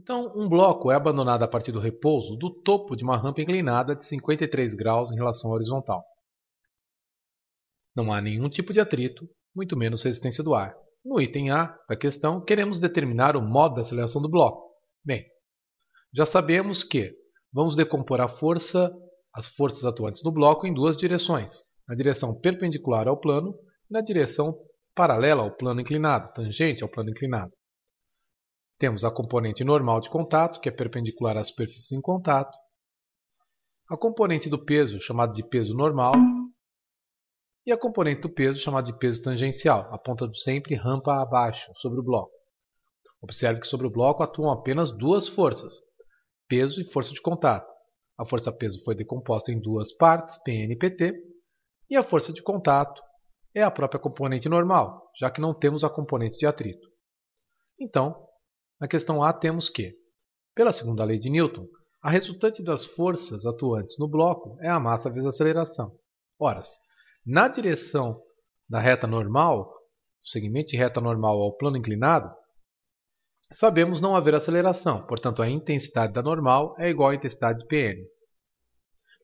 Então, um bloco é abandonado a partir do repouso do topo de uma rampa inclinada de 53 graus em relação à horizontal. Não há nenhum tipo de atrito, muito menos resistência do ar. No item A da questão, queremos determinar o modo da aceleração do bloco. Bem, já sabemos que vamos decompor a força, as forças atuantes do bloco em duas direções, na direção perpendicular ao plano e na direção paralela ao plano inclinado, tangente ao plano inclinado. Temos a componente normal de contato, que é perpendicular à superfície em contato, a componente do peso, chamada de peso normal, e a componente do peso, chamada de peso tangencial, apontando sempre rampa abaixo, sobre o bloco. Observe que sobre o bloco atuam apenas duas forças, peso e força de contato. A força peso foi decomposta em duas partes, PN e PT, e a força de contato é a própria componente normal, já que não temos a componente de atrito. Então, na questão A, temos que, pela segunda lei de Newton, a resultante das forças atuantes no bloco é a massa vezes a aceleração. Ora, na direção da reta normal, do segmento de reta normal ao plano inclinado, sabemos não haver aceleração, portanto a intensidade da normal é igual à intensidade de Pn.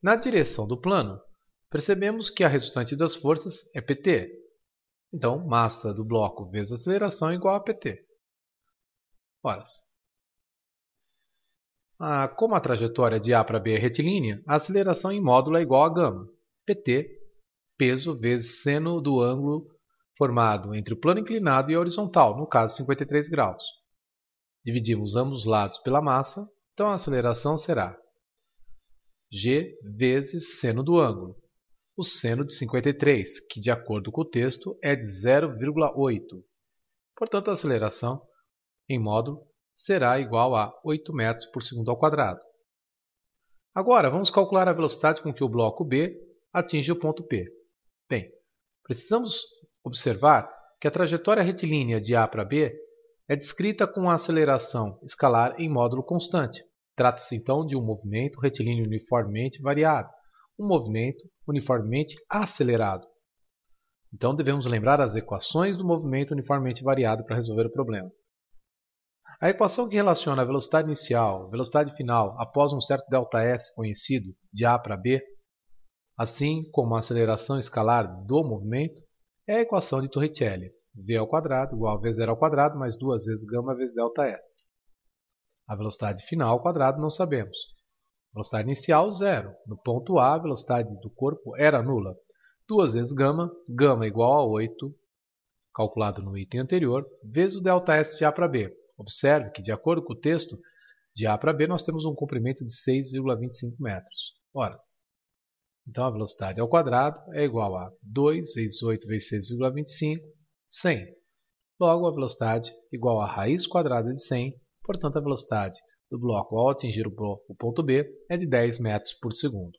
Na direção do plano, percebemos que a resultante das forças é Pt. Então, massa do bloco vezes aceleração é igual a Pt horas. Ah, como a trajetória de A para B é retilínea, a aceleração em módulo é igual a gama, pt, peso vezes seno do ângulo formado entre o plano inclinado e a horizontal, no caso 53 graus. Dividimos ambos os lados pela massa, então a aceleração será g vezes seno do ângulo, o seno de 53, que de acordo com o texto é de 0,8. Portanto, a aceleração em módulo será igual a 8 metros por segundo ao quadrado. Agora, vamos calcular a velocidade com que o bloco B atinge o ponto P. Bem, precisamos observar que a trajetória retilínea de A para B é descrita com a aceleração escalar em módulo constante. Trata-se então de um movimento retilíneo uniformemente variado, um movimento uniformemente acelerado. Então devemos lembrar as equações do movimento uniformemente variado para resolver o problema. A equação que relaciona a velocidade inicial, velocidade final, após um certo ΔS conhecido, de A para B, assim como a aceleração escalar do movimento, é a equação de Torricelli, v ao quadrado igual a v0 ao quadrado mais duas vezes gama vezes delta s. A velocidade final ao quadrado não sabemos. velocidade inicial, zero. No ponto A, a velocidade do corpo era nula. Duas vezes gama, gama igual a 8, calculado no item anterior, vezes o delta s de A para B, Observe que, de acordo com o texto, de A para B nós temos um comprimento de 6,25 metros, horas. Então a velocidade ao quadrado é igual a 2 vezes 8 vezes 6,25, 100. Logo, a velocidade é igual à raiz quadrada de 100, portanto a velocidade do bloco ao atingir o ponto B é de 10 metros por segundo.